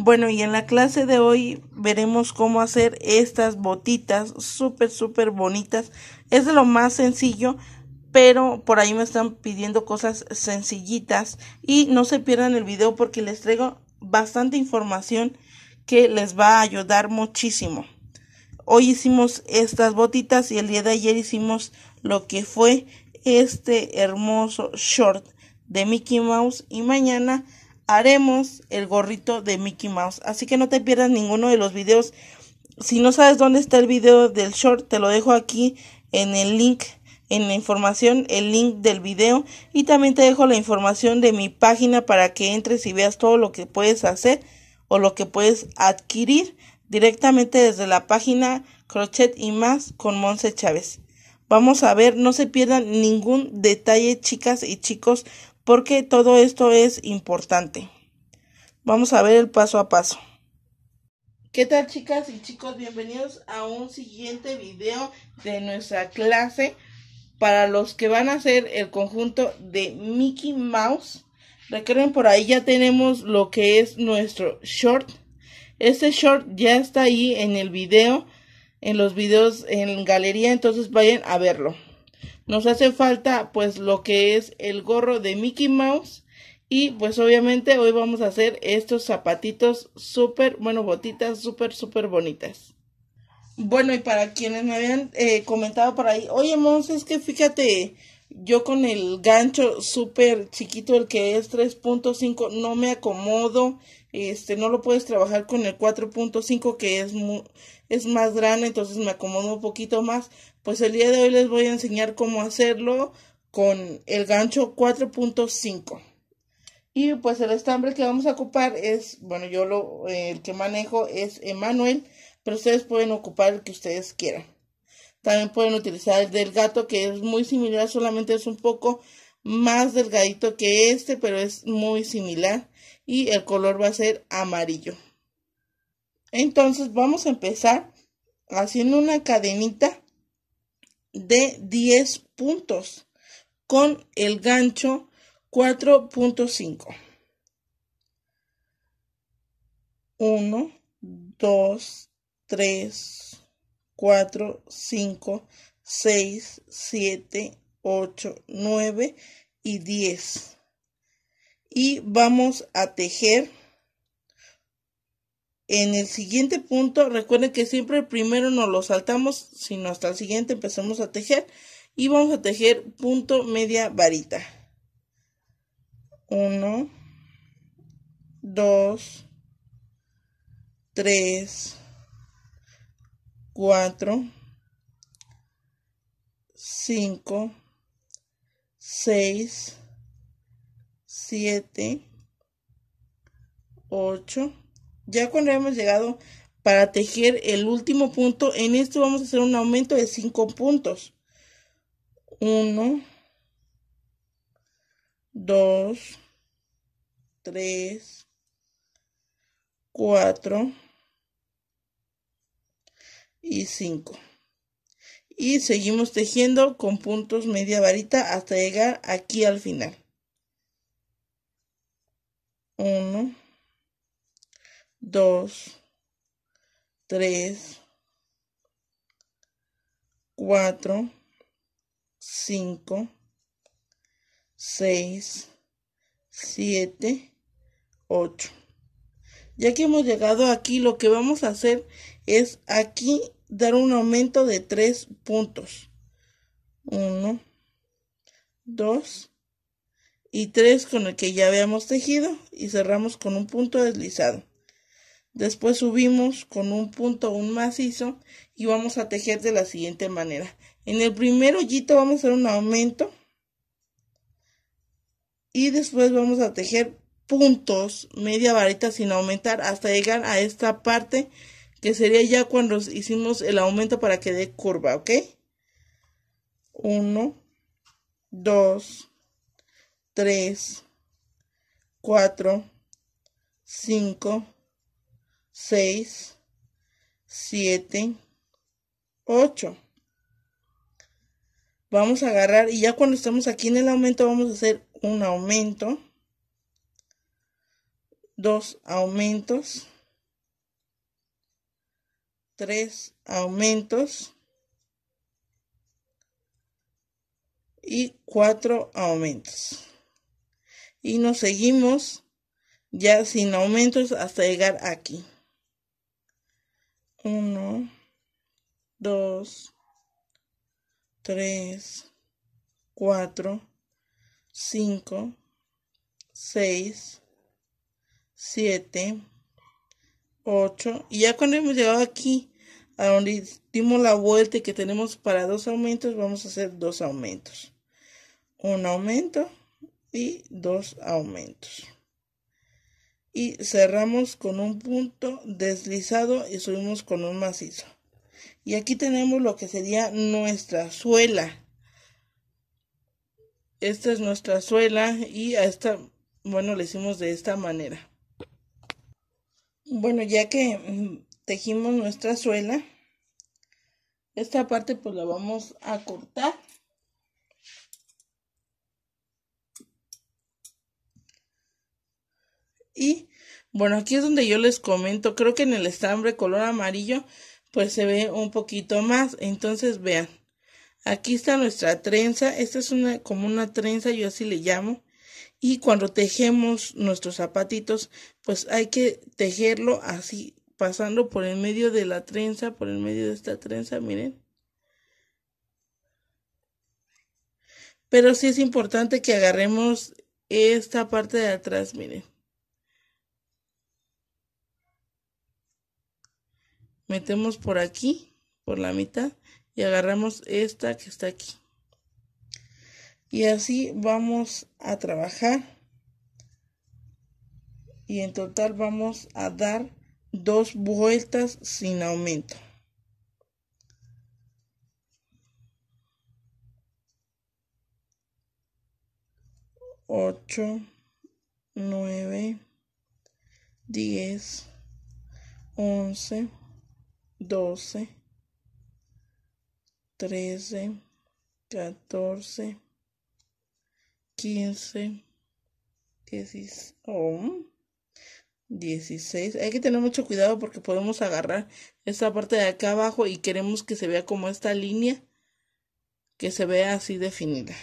Bueno, y en la clase de hoy veremos cómo hacer estas botitas súper, súper bonitas. Es de lo más sencillo, pero por ahí me están pidiendo cosas sencillitas. Y no se pierdan el video porque les traigo bastante información que les va a ayudar muchísimo. Hoy hicimos estas botitas y el día de ayer hicimos lo que fue este hermoso short de Mickey Mouse y mañana haremos el gorrito de Mickey Mouse. Así que no te pierdas ninguno de los videos. Si no sabes dónde está el video del short, te lo dejo aquí en el link, en la información, el link del video. Y también te dejo la información de mi página para que entres y veas todo lo que puedes hacer o lo que puedes adquirir directamente desde la página Crochet y más con Monse Chávez. Vamos a ver, no se pierdan ningún detalle, chicas y chicos, porque todo esto es importante. Vamos a ver el paso a paso. ¿Qué tal chicas y chicos? Bienvenidos a un siguiente video de nuestra clase para los que van a hacer el conjunto de Mickey Mouse. Recuerden, por ahí ya tenemos lo que es nuestro short. Este short ya está ahí en el video, en los videos en galería, entonces vayan a verlo. Nos hace falta pues lo que es el gorro de Mickey Mouse. Y pues obviamente hoy vamos a hacer estos zapatitos súper, bueno, botitas súper, súper bonitas. Bueno, y para quienes me habían eh, comentado por ahí, oye Mons, es que fíjate, yo con el gancho súper chiquito, el que es 3.5, no me acomodo este no lo puedes trabajar con el 4.5 que es es más grande entonces me acomodo un poquito más pues el día de hoy les voy a enseñar cómo hacerlo con el gancho 4.5 y pues el estambre que vamos a ocupar es bueno yo lo eh, el que manejo es Emanuel pero ustedes pueden ocupar el que ustedes quieran también pueden utilizar el del gato que es muy similar solamente es un poco más delgadito que este, pero es muy similar y el color va a ser amarillo. Entonces vamos a empezar haciendo una cadenita de 10 puntos con el gancho 4.5. 1, 2, 3, 4, 5, 6, 7, 8, 9 y 10. Y vamos a tejer. En el siguiente punto, recuerden que siempre el primero no lo saltamos, sino hasta el siguiente empezamos a tejer. Y vamos a tejer punto media varita. 1, 2, 3, 4, 5, 6, 7, 8. Ya cuando hemos llegado para tejer el último punto, en esto vamos a hacer un aumento de 5 puntos. 1, 2, 3, 4 y 5 y seguimos tejiendo con puntos media varita hasta llegar aquí al final. 1, 2, 3, 4, 5, 6, 7, 8. Ya que hemos llegado aquí, lo que vamos a hacer es aquí dar un aumento de tres puntos. 1, 2 y tres con el que ya habíamos tejido y cerramos con un punto deslizado. Después subimos con un punto un macizo y vamos a tejer de la siguiente manera. En el primer hoyito vamos a hacer un aumento y después vamos a tejer puntos media varita sin aumentar hasta llegar a esta parte que sería ya cuando hicimos el aumento para que dé curva, ¿ok? 1, 2, 3, 4, 5, 6, 7, 8. Vamos a agarrar y ya cuando estamos aquí en el aumento vamos a hacer un aumento, dos aumentos tres aumentos y cuatro aumentos. Y nos seguimos ya sin aumentos hasta llegar aquí. 1, 2, 3, 4, 5, 6, 7, y ya cuando hemos llegado aquí, a donde dimos la vuelta y que tenemos para dos aumentos, vamos a hacer dos aumentos. Un aumento y dos aumentos. Y cerramos con un punto deslizado y subimos con un macizo. Y aquí tenemos lo que sería nuestra suela. Esta es nuestra suela y a esta, bueno, le hicimos de esta manera. Bueno, ya que mm, tejimos nuestra suela, esta parte pues la vamos a cortar. Y bueno, aquí es donde yo les comento, creo que en el estambre color amarillo pues se ve un poquito más, entonces vean. Aquí está nuestra trenza, esta es una como una trenza, yo así le llamo. Y cuando tejemos nuestros zapatitos, pues hay que tejerlo así, pasando por el medio de la trenza, por el medio de esta trenza, miren. Pero sí es importante que agarremos esta parte de atrás, miren. Metemos por aquí, por la mitad, y agarramos esta que está aquí. Y así vamos a trabajar. Y en total vamos a dar dos vueltas sin aumento. 8, 9, 10, 11, 12, 13, 14. 15, 16, Hay que tener mucho cuidado porque podemos agarrar esta parte de acá abajo y queremos que se vea como esta línea que se vea así definida.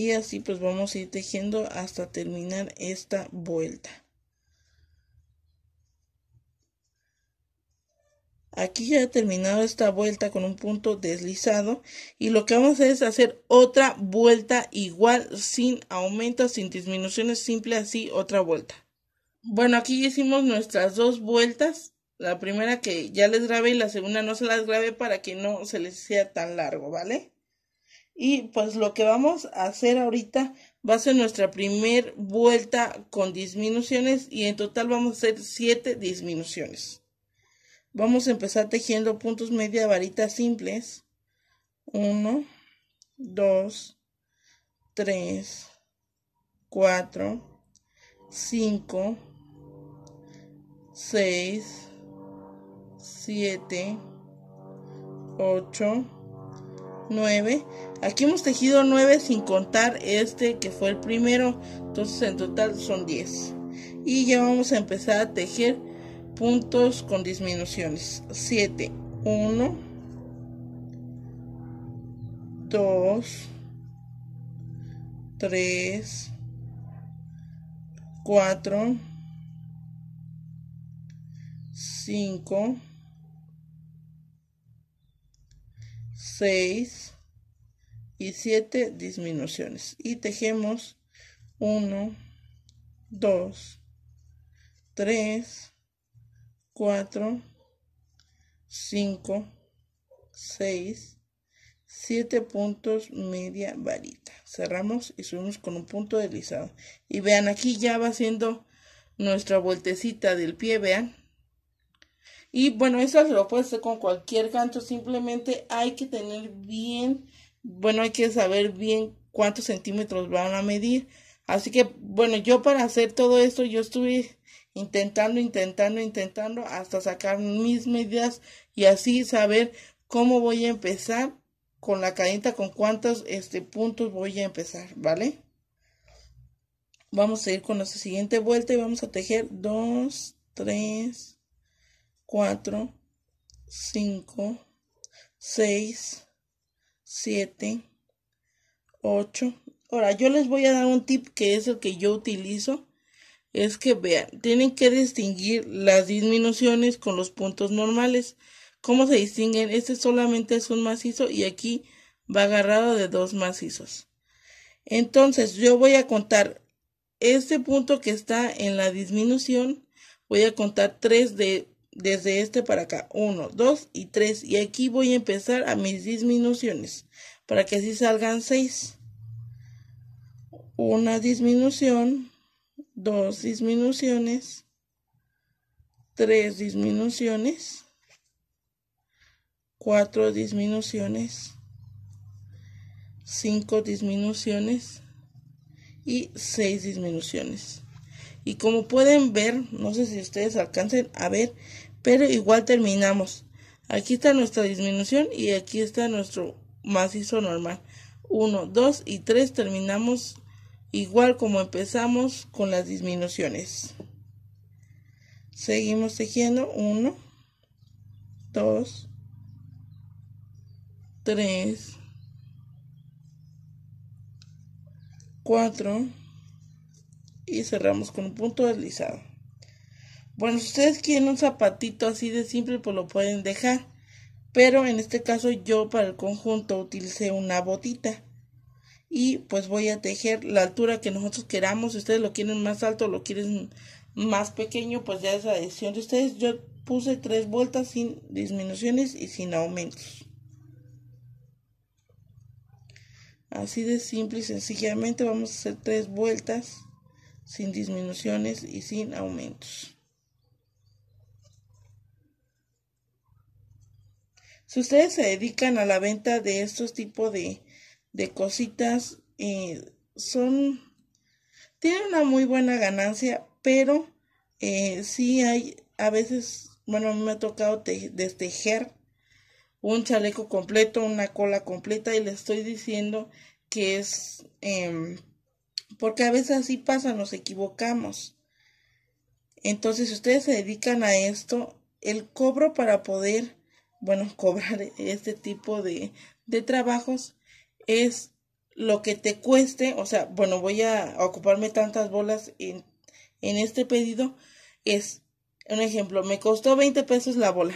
y así pues vamos a ir tejiendo hasta terminar esta vuelta aquí ya he terminado esta vuelta con un punto deslizado y lo que vamos a hacer es hacer otra vuelta igual sin aumentos sin disminuciones simple así otra vuelta bueno aquí hicimos nuestras dos vueltas la primera que ya les grabé y la segunda no se las grabé para que no se les sea tan largo vale y pues lo que vamos a hacer ahorita va a ser nuestra primer vuelta con disminuciones y en total vamos a hacer 7 disminuciones. Vamos a empezar tejiendo puntos media varita simples. 1, 2, 3, 4, 5, 6, 7, 8, 9. Aquí hemos tejido 9 sin contar este que fue el primero. Entonces en total son 10. Y ya vamos a empezar a tejer puntos con disminuciones. 7, 1, 2, 3, 4, 5, 6 y 7 disminuciones. Y tejemos 1, 2, 3, 4, 5, 6, 7 puntos media varita. Cerramos y subimos con un punto deslizado. Y vean, aquí ya va haciendo nuestra vueltecita del pie, vean. Y bueno, eso se lo puede hacer con cualquier canto, simplemente hay que tener bien, bueno, hay que saber bien cuántos centímetros van a medir. Así que bueno, yo para hacer todo esto, yo estuve intentando, intentando, intentando hasta sacar mis medidas y así saber cómo voy a empezar con la cadenta, con cuántos este, puntos voy a empezar, ¿vale? Vamos a ir con nuestra siguiente vuelta y vamos a tejer dos, tres... 4, 5, 6, 7, 8. Ahora, yo les voy a dar un tip que es el que yo utilizo. Es que vean, tienen que distinguir las disminuciones con los puntos normales. ¿Cómo se distinguen? Este solamente es un macizo y aquí va agarrado de dos macizos. Entonces, yo voy a contar este punto que está en la disminución. Voy a contar tres de desde este para acá. 1, 2 y 3. Y aquí voy a empezar a mis disminuciones para que así salgan 6. Una disminución, dos disminuciones, tres disminuciones, cuatro disminuciones, cinco disminuciones y seis disminuciones. Y como pueden ver, no sé si ustedes alcancen a ver, pero igual terminamos. Aquí está nuestra disminución y aquí está nuestro macizo normal. 1, 2 y 3 terminamos igual como empezamos con las disminuciones. Seguimos tejiendo 1, 2, 3, 4, y cerramos con un punto deslizado. Bueno, si ustedes quieren un zapatito así de simple, pues lo pueden dejar. Pero en este caso yo para el conjunto utilicé una botita. Y pues voy a tejer la altura que nosotros queramos. Si ustedes lo quieren más alto lo quieren más pequeño, pues ya es la decisión de ustedes. Yo puse tres vueltas sin disminuciones y sin aumentos. Así de simple y sencillamente vamos a hacer tres vueltas sin disminuciones y sin aumentos. Si ustedes se dedican a la venta de estos tipos de, cositas, eh, son, tienen una muy buena ganancia, pero eh, sí hay, a veces, bueno, me ha tocado destejer un chaleco completo, una cola completa, y le estoy diciendo que es... Em, porque a veces así pasa, nos equivocamos. Entonces, si ustedes se dedican a esto, el cobro para poder, bueno, cobrar este tipo de, trabajos es lo que te cueste, o sea, bueno, voy a ocuparme tantas bolas en, en este pedido, es, un ejemplo, me costó 20 pesos la bola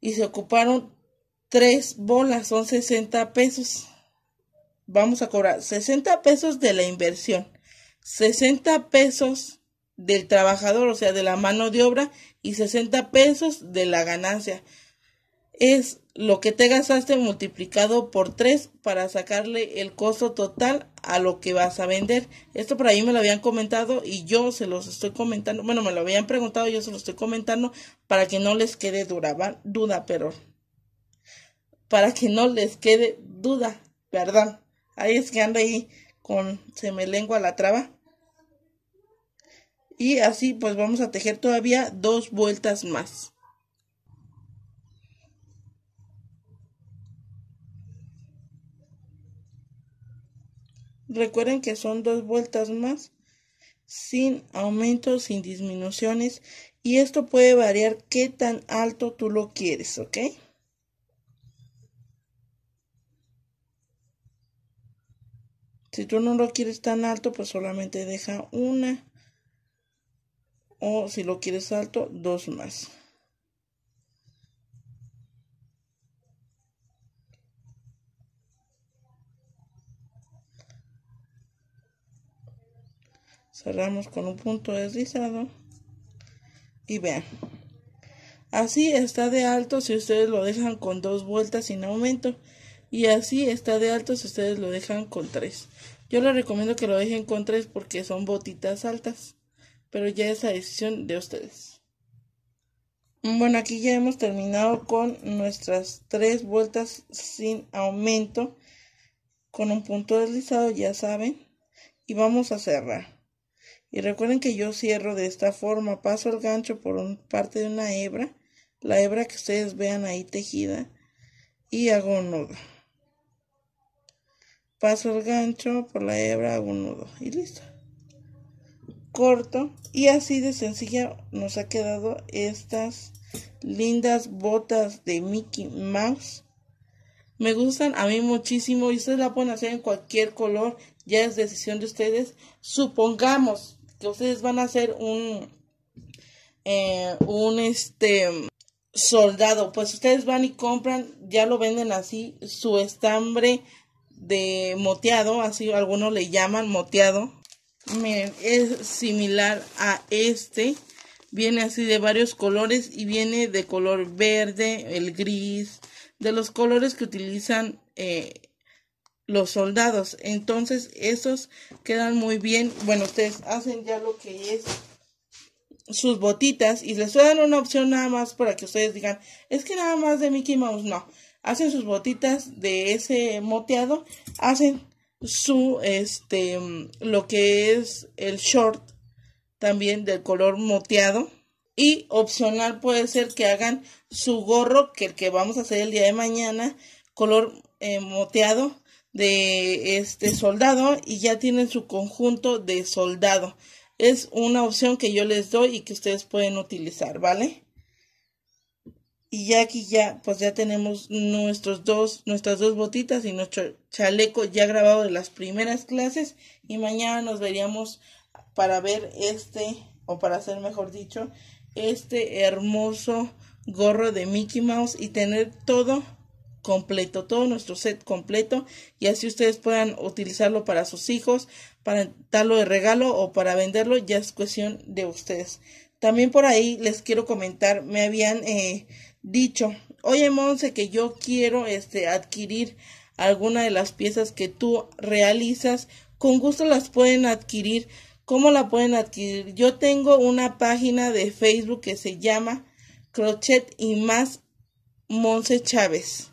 y se ocuparon tres bolas, son 60 pesos vamos a cobrar 60 pesos de la inversión, 60 pesos del trabajador, o sea, de la mano de obra y 60 pesos de la ganancia. Es lo que te gastaste multiplicado por 3 para sacarle el costo total a lo que vas a vender. Esto por ahí me lo habían comentado y yo se los estoy comentando. Bueno, me lo habían preguntado, yo se los estoy comentando para que no les quede duda, pero para que no les quede duda, ¿verdad? Ahí es que anda ahí con se me lengua la traba. Y así pues vamos a tejer todavía dos vueltas más. Recuerden que son dos vueltas más sin aumentos, sin disminuciones y esto puede variar qué tan alto tú lo quieres, ¿ok? Si tú no lo quieres tan alto, pues solamente deja una. O si lo quieres alto, dos más. cerramos con un punto deslizado y vean así está de alto si ustedes lo dejan con dos vueltas sin aumento y así está de alto si ustedes lo dejan con 3. Yo les recomiendo que lo dejen con 3 porque son botitas altas, pero ya es la decisión de ustedes. Bueno, aquí ya hemos terminado con nuestras tres vueltas sin aumento, con un punto deslizado, ya saben, y vamos a cerrar. Y recuerden que yo cierro de esta forma, paso el gancho por parte de una hebra, la hebra que ustedes vean ahí tejida, y hago un nudo paso el gancho por la hebra hago un nudo y listo corto y así de sencilla nos ha quedado estas lindas botas de Mickey Mouse me gustan a mí muchísimo y ustedes la pueden hacer en cualquier color ya es decisión de ustedes supongamos que ustedes van a hacer un eh, un este soldado pues ustedes van y compran ya lo venden así su estambre de moteado, así algunos le llaman moteado. Miren, es similar a este. Viene así de varios colores y viene de color verde, el gris, de los colores que utilizan eh, los soldados. Entonces, esos quedan muy bien. Bueno, ustedes hacen ya lo que es sus botitas y les voy a una opción nada más para que ustedes digan, es que nada más de Mickey Mouse, no hacen sus botitas de ese moteado, hacen su, este, lo que es el short también del color moteado. Y opcional puede ser que hagan su gorro, que el que vamos a hacer el día de mañana, color eh, moteado de este soldado y ya tienen su conjunto de soldado. Es una opción que yo les doy y que ustedes pueden utilizar, ¿vale? Y ya aquí ya, pues ya tenemos nuestros dos, nuestras dos botitas y nuestro chaleco ya grabado de las primeras clases. Y mañana nos veríamos para ver este, o para hacer mejor dicho, este hermoso gorro de Mickey Mouse y tener todo completo, todo nuestro set completo y así ustedes puedan utilizarlo para sus hijos, para darlo de regalo o para venderlo, ya es cuestión de ustedes. También por ahí les quiero comentar, me habían eh, dicho, oye Monse que yo quiero este adquirir alguna de las piezas que tú realizas, con gusto las pueden adquirir. ¿Cómo la pueden adquirir? Yo tengo una página de Facebook que se llama Crochet y más Monse Chávez.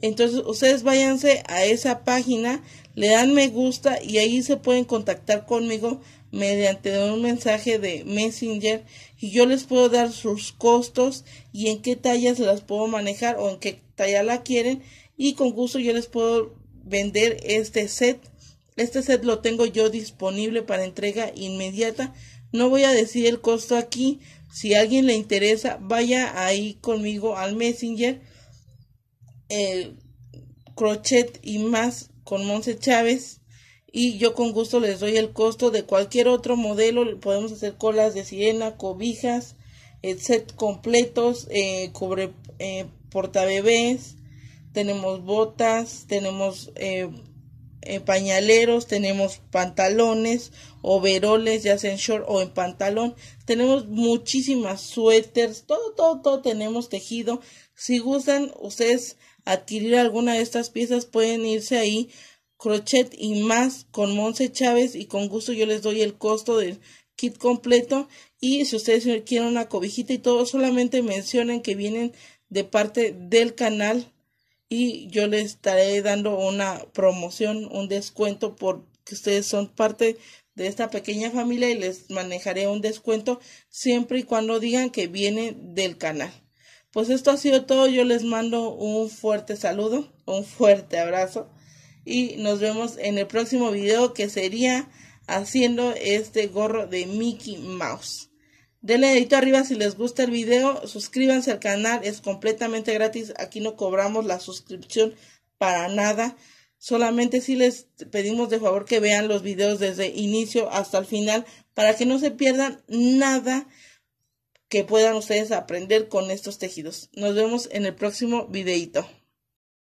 Entonces ustedes váyanse a esa página, le dan me gusta y ahí se pueden contactar conmigo mediante un mensaje de Messenger y yo les puedo dar sus costos y en qué tallas las puedo manejar o en qué talla la quieren y con gusto yo les puedo vender este set. Este set lo tengo yo disponible para entrega inmediata. No voy a decir el costo aquí. Si a alguien le interesa, vaya ahí conmigo al Messenger. El crochet y más con Monse Chávez y yo con gusto les doy el costo de cualquier otro modelo. Podemos hacer colas de sirena, cobijas, eh, set completos, eh, cubre eh, portabebés, tenemos botas, tenemos eh, pañaleros, tenemos pantalones, overoles, ya sea en short o en pantalón. Tenemos muchísimas suéteres, todo, todo, todo tenemos tejido. Si gustan ustedes adquirir alguna de estas piezas, pueden irse ahí crochet y más con Monse Chávez y con gusto yo les doy el costo del kit completo y si ustedes quieren una cobijita y todo solamente mencionen que vienen de parte del canal y yo les estaré dando una promoción, un descuento porque ustedes son parte de esta pequeña familia y les manejaré un descuento siempre y cuando digan que vienen del canal. Pues esto ha sido todo, yo les mando un fuerte saludo, un fuerte abrazo y nos vemos en el próximo video que sería haciendo este gorro de Mickey Mouse. Denle dedito arriba si les gusta el video, suscríbanse al canal, es completamente gratis, aquí no cobramos la suscripción para nada, solamente si les pedimos de favor que vean los videos desde inicio hasta el final para que no se pierdan nada que puedan ustedes aprender con estos tejidos. Nos vemos en el próximo videito.